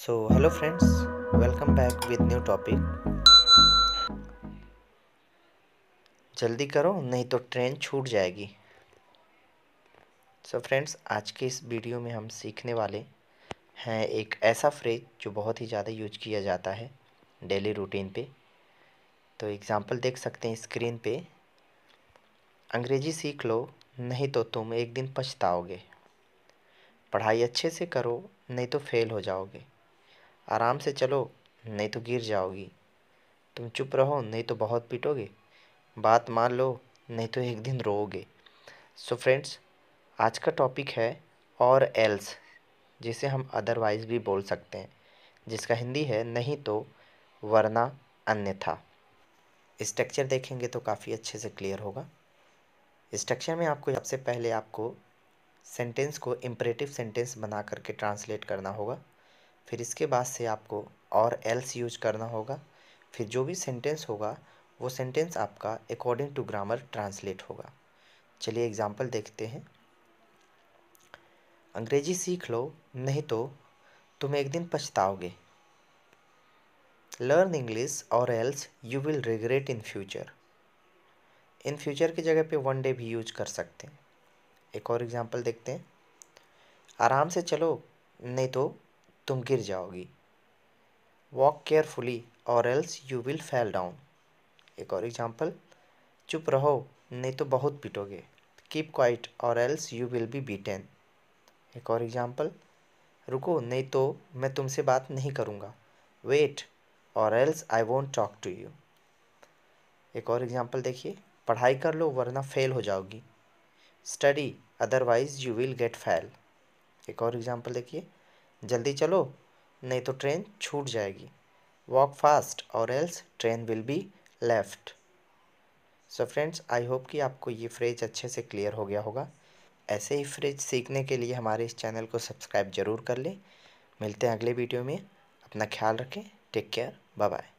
so hello friends welcome back with new topic जल्दी करो नहीं तो ट्रेन छूट जाएगी सो so फ्रेंड्स आज के इस वीडियो में हम सीखने वाले हैं एक ऐसा फ्रेज जो बहुत ही ज़्यादा यूज किया जाता है डेली रूटीन पे तो एग्ज़ाम्पल देख सकते हैं स्क्रीन पे अंग्रेज़ी सीख लो नहीं तो तुम एक दिन पछताओगे पढ़ाई अच्छे से करो नहीं तो फेल हो जाओगे आराम से चलो नहीं तो गिर जाओगी तुम चुप रहो नहीं तो बहुत पीटोगे बात मान लो नहीं तो एक दिन रोओगे सो फ्रेंड्स आज का टॉपिक है और एल्स जिसे हम अदरवाइज भी बोल सकते हैं जिसका हिंदी है नहीं तो वरना अन्यथा स्ट्रक्चर देखेंगे तो काफ़ी अच्छे से क्लियर होगा स्ट्रक्चर में आपको सबसे पहले आपको सेंटेंस को इम्परेटिव सेंटेंस बना करके ट्रांसलेट करना होगा फिर इसके बाद से आपको और एल्स यूज करना होगा फिर जो भी सेंटेंस होगा वो सेंटेंस आपका अकॉर्डिंग टू ग्रामर ट्रांसलेट होगा चलिए एग्जाम्पल देखते हैं अंग्रेजी सीख लो नहीं तो तुम एक दिन पछताओगे learn English or else you will regret in future in future की जगह पे वन डे भी यूज कर सकते हैं एक और एग्जांपल देखते हैं आराम से चलो नहीं तो तुम गिर जाओगी walk carefully or else you will fell down एक और एग्जाम्पल चुप रहो नहीं तो बहुत पीटोगे keep quiet or else you will be beaten एक और एग्जाम्पल रुको नहीं तो मैं तुमसे बात नहीं करूँगा wait or else I won't talk to you एक और एग्जाम्पल देखिए पढ़ाई कर लो वरना फेल हो जाओगी study otherwise you will get fail एक और एग्जाम्पल देखिए जल्दी चलो नहीं तो ट्रेन छूट जाएगी walk fast or else train will be left so friends I hope कि आपको ये फ्रेज अच्छे से क्लियर हो गया होगा ऐसे ही फ्रेज सीखने के लिए हमारे इस चैनल को सब्सक्राइब जरूर कर लें मिलते हैं अगले वीडियो में अपना ख्याल रखें टेक केयर बाय बाय